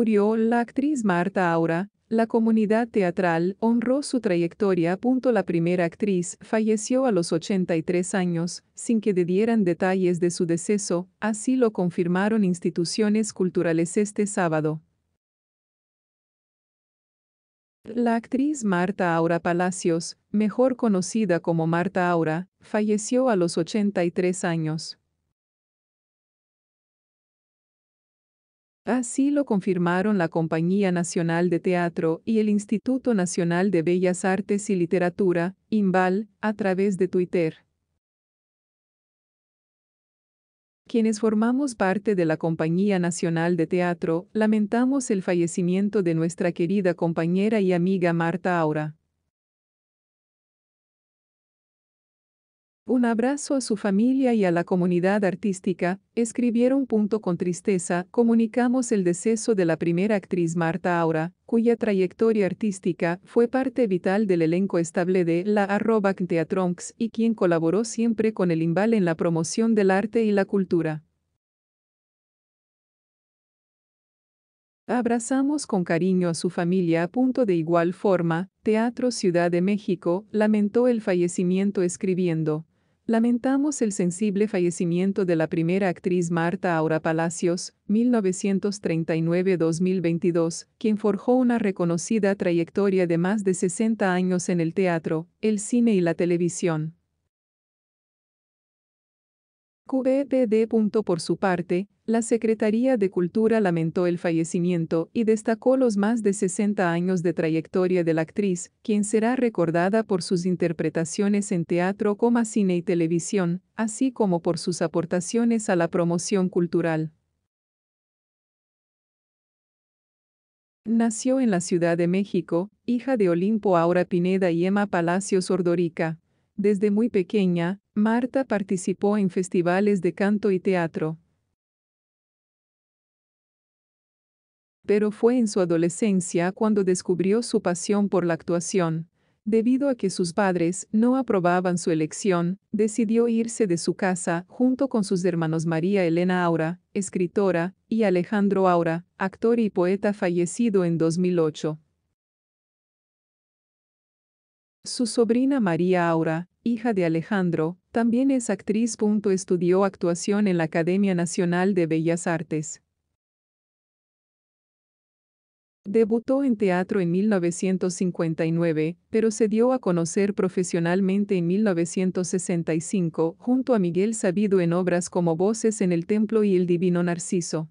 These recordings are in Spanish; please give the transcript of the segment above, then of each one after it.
murió la actriz Marta Aura, la comunidad teatral honró su trayectoria. La primera actriz falleció a los 83 años, sin que dieran detalles de su deceso, así lo confirmaron instituciones culturales este sábado. La actriz Marta Aura Palacios, mejor conocida como Marta Aura, falleció a los 83 años. Así lo confirmaron la Compañía Nacional de Teatro y el Instituto Nacional de Bellas Artes y Literatura, (INBAL) a través de Twitter. Quienes formamos parte de la Compañía Nacional de Teatro, lamentamos el fallecimiento de nuestra querida compañera y amiga Marta Aura. Un abrazo a su familia y a la comunidad artística, escribieron. Con tristeza, comunicamos el deceso de la primera actriz Marta Aura, cuya trayectoria artística fue parte vital del elenco estable de la arroba Teatronx y quien colaboró siempre con el Imbal en la promoción del arte y la cultura. Abrazamos con cariño a su familia. punto De igual forma, Teatro Ciudad de México lamentó el fallecimiento escribiendo. Lamentamos el sensible fallecimiento de la primera actriz Marta Aura Palacios, 1939-2022, quien forjó una reconocida trayectoria de más de 60 años en el teatro, el cine y la televisión. QEPD. Por su parte, la Secretaría de Cultura lamentó el fallecimiento y destacó los más de 60 años de trayectoria de la actriz, quien será recordada por sus interpretaciones en teatro, cine y televisión, así como por sus aportaciones a la promoción cultural. Nació en la Ciudad de México, hija de Olimpo Aura Pineda y Emma Palacios Ordorica. Desde muy pequeña, Marta participó en festivales de canto y teatro. Pero fue en su adolescencia cuando descubrió su pasión por la actuación. Debido a que sus padres no aprobaban su elección, decidió irse de su casa junto con sus hermanos María Elena Aura, escritora, y Alejandro Aura, actor y poeta fallecido en 2008. Su sobrina María Aura, hija de Alejandro, también es actriz. Estudió actuación en la Academia Nacional de Bellas Artes. Debutó en teatro en 1959, pero se dio a conocer profesionalmente en 1965 junto a Miguel Sabido en obras como Voces en el Templo y El Divino Narciso.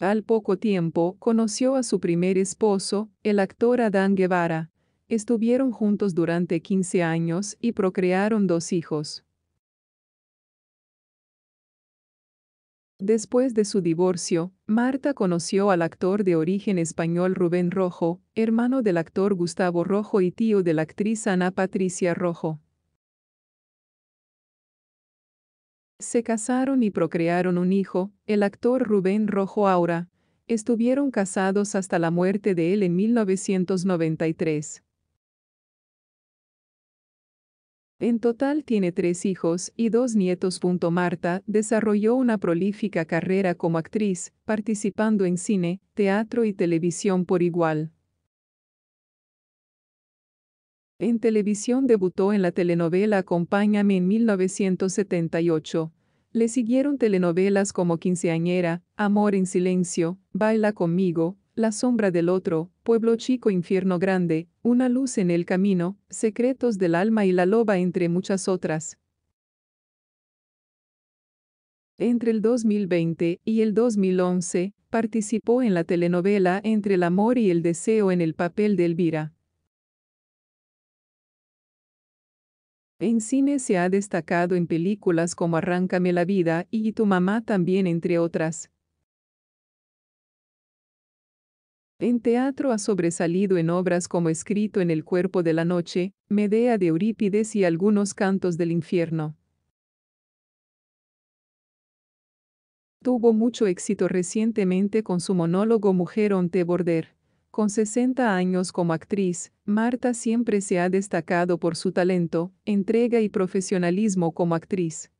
Al poco tiempo conoció a su primer esposo, el actor Adán Guevara. Estuvieron juntos durante 15 años y procrearon dos hijos. Después de su divorcio, Marta conoció al actor de origen español Rubén Rojo, hermano del actor Gustavo Rojo y tío de la actriz Ana Patricia Rojo. Se casaron y procrearon un hijo, el actor Rubén Rojo Aura. Estuvieron casados hasta la muerte de él en 1993. En total tiene tres hijos y dos nietos. Marta desarrolló una prolífica carrera como actriz, participando en cine, teatro y televisión por igual. En televisión debutó en la telenovela Acompáñame en 1978. Le siguieron telenovelas como Quinceañera, Amor en Silencio, Baila conmigo, la sombra del otro, pueblo chico infierno grande, una luz en el camino, secretos del alma y la loba entre muchas otras. Entre el 2020 y el 2011, participó en la telenovela Entre el amor y el deseo en el papel de Elvira. En cine se ha destacado en películas como Arráncame la vida y Tu mamá también entre otras. En teatro ha sobresalido en obras como Escrito en el cuerpo de la noche, Medea de Eurípides y algunos cantos del infierno. Tuvo mucho éxito recientemente con su monólogo Mujer onte border. Con 60 años como actriz, Marta siempre se ha destacado por su talento, entrega y profesionalismo como actriz.